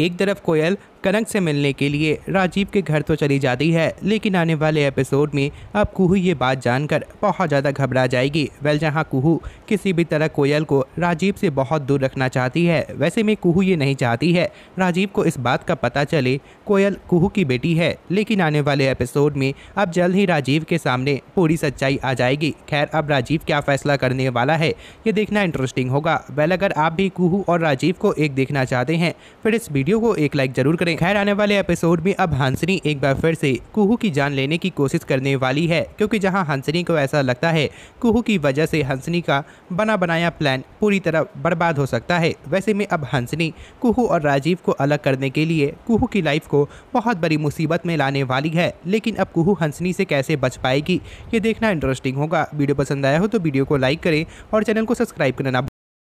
एक तरफ कोयल कनक से मिलने के लिए राजीव के घर तो चली जाती है लेकिन आने वाले एपिसोड में अब कुहू ये बात जानकर बहुत ज़्यादा घबरा जाएगी वेल जहाँ कुहू किसी भी तरह कोयल को राजीव से बहुत दूर रखना चाहती है वैसे में कुहू ये नहीं चाहती है राजीव को इस बात का पता चले कोयल कुहू की बेटी है लेकिन आने वाले एपिसोड में अब जल्द ही राजीव के सामने पूरी सच्चाई आ जाएगी खैर अब राजीव क्या फैसला करने वाला है ये देखना इंटरेस्टिंग होगा वेल अगर आप भी कुहू और राजीव को एक देखना चाहते हैं फिर इस वीडियो को एक लाइक जरूर करें खैर आने वाले एपिसोड में अब हंसनी एक बार फिर से कुहू की जान लेने की कोशिश करने वाली है क्योंकि जहां हंसनी को ऐसा लगता है कुहू की वजह से हंसनी का बना बनाया प्लान पूरी तरह बर्बाद हो सकता है वैसे में अब हंसनी कुहू और राजीव को अलग करने के लिए कुहू की लाइफ को बहुत बड़ी मुसीबत में लाने वाली है लेकिन अब कुहू हंसनी से कैसे बच पाएगी ये देखना इंटरेस्टिंग होगा वीडियो पसंद आया हो तो वीडियो को लाइक करें और चैनल को सब्सक्राइब करना